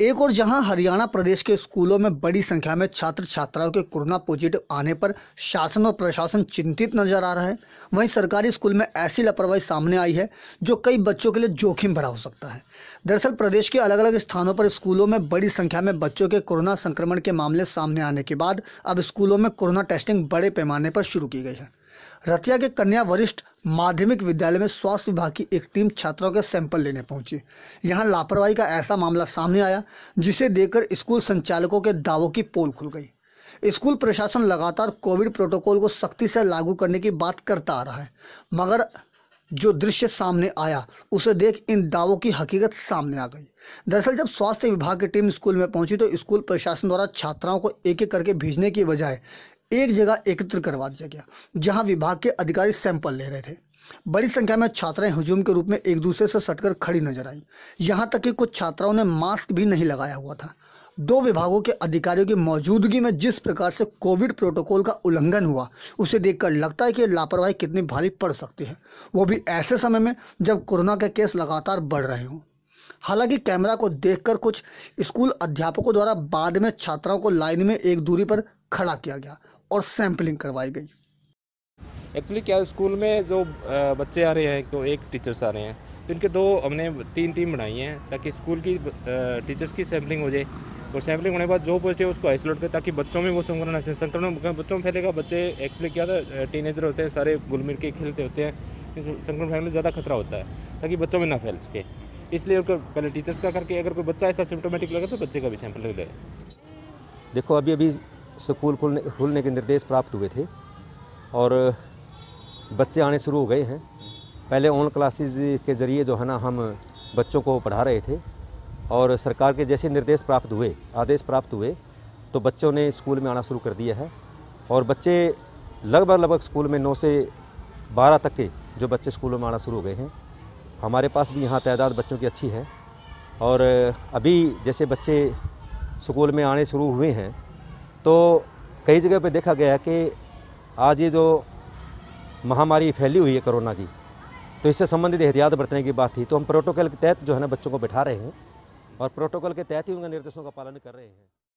एक और जहां हरियाणा प्रदेश के स्कूलों में बड़ी संख्या में छात्र छात्राओं के कोरोना पॉजिटिव आने पर शासन और प्रशासन चिंतित नजर आ रहा है वहीं सरकारी स्कूल में ऐसी लापरवाही सामने आई है जो कई बच्चों के लिए जोखिम भरा हो सकता है दरअसल प्रदेश के अलग अलग स्थानों पर स्कूलों में बड़ी संख्या में बच्चों के कोरोना संक्रमण के मामले सामने आने के बाद अब स्कूलों में कोरोना टेस्टिंग बड़े पैमाने पर शुरू की गई है रतिया के कन्या वरिष्ठ माध्यमिक विद्यालय में स्वास्थ्य विभाग की एक टीम छात्रों के सैंपल लेने पहुंची यहां लापरवाही का ऐसा मामला सामने आया जिसे देखकर स्कूल संचालकों के दावों की पोल खुल गई स्कूल प्रशासन लगातार कोविड प्रोटोकॉल को सख्ती से लागू करने की बात करता आ रहा है मगर जो दृश्य सामने आया उसे देख इन दावों की हकीकत सामने आ गई दरअसल जब स्वास्थ्य विभाग की टीम स्कूल में पहुंची तो स्कूल प्रशासन द्वारा छात्राओं को एक एक करके भेजने की बजाय एक जगह एकत्र करवा दिया गया जहां विभाग के अधिकारी सैंपल ले रहे थे बड़ी संख्या में छात्राएं हुजूम के रूप में एक दूसरे से सटकर खड़ी नजर आई यहां तक कि कुछ छात्राओं ने मास्क भी नहीं लगाया हुआ था दो विभागों के अधिकारियों की मौजूदगी में जिस प्रकार से कोविड प्रोटोकॉल का उल्लंघन हुआ उसे देखकर लगता है कि लापरवाही कितनी भारी पड़ सकती है वो भी ऐसे समय में जब कोरोना के केस लगातार बढ़ रहे हों हालांकि कैमरा को देखकर कुछ स्कूल अध्यापकों द्वारा बाद में छात्राओं को लाइन में एक दूरी पर खड़ा किया गया और सैम्पलिंग करवाई गई एक्चुअली क्या स्कूल में जो बच्चे आ रहे हैं तो एक टीचर्स आ रहे हैं तो इनके दो हमने तीन टीम बनाई हैं ताकि स्कूल की टीचर्स की सैम्पलिंग हो जाए और सैम्पलिंग होने के बाद जो पॉजिटिव उसको आइसोलेट करें ताकि बच्चों में वो संक्रमण संक्रमण बच्चों में फैलेगा बच्चे एक्चुअली क्या था टीनेजर होते हैं सारे घुल मिल के खेलते होते हैं संक्रमण फैलने ज़्यादा खतरा होता है ताकि बच्चों में ना फैल सके इसलिए उनको पहले टीचर्स का करके अगर कोई बच्चा ऐसा सिम्टोमेटिक लगे तो बच्चे का भी सैंपल ले देखो अभी अभी स्कूल खुलने खुलने के निर्देश प्राप्त हुए थे और बच्चे आने शुरू हो गए हैं पहले ऑन क्लासेस के ज़रिए जो है ना हम बच्चों को पढ़ा रहे थे और सरकार के जैसे निर्देश प्राप्त हुए आदेश प्राप्त हुए तो बच्चों ने स्कूल में आना शुरू कर दिया है और बच्चे लगभग लगभग स्कूल में नौ से बारह तक के जो बच्चे स्कूलों में आना शुरू हो गए हैं हमारे पास भी यहाँ तादाद बच्चों की अच्छी है और अभी जैसे बच्चे स्कूल में आने शुरू हुए हैं तो कई जगह पे देखा गया कि आज ये जो महामारी फैली हुई है कोरोना की तो इससे संबंधित एहतियात बरतने की बात थी तो हम प्रोटोकॉल के तहत जो है ना बच्चों को बैठा रहे हैं और प्रोटोकॉल के तहत ही उनके निर्देशों का पालन कर रहे हैं